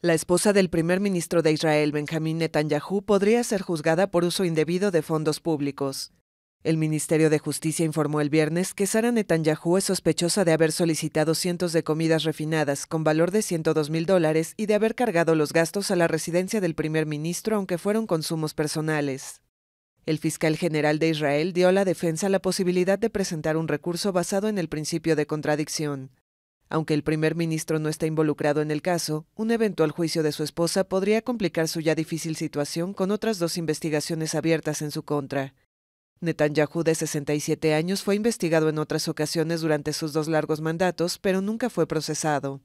La esposa del primer ministro de Israel, Benjamín Netanyahu, podría ser juzgada por uso indebido de fondos públicos. El Ministerio de Justicia informó el viernes que Sara Netanyahu es sospechosa de haber solicitado cientos de comidas refinadas con valor de 102 mil dólares y de haber cargado los gastos a la residencia del primer ministro, aunque fueron consumos personales. El fiscal general de Israel dio a la defensa la posibilidad de presentar un recurso basado en el principio de contradicción. Aunque el primer ministro no está involucrado en el caso, un eventual juicio de su esposa podría complicar su ya difícil situación con otras dos investigaciones abiertas en su contra. Netanyahu, de 67 años, fue investigado en otras ocasiones durante sus dos largos mandatos, pero nunca fue procesado.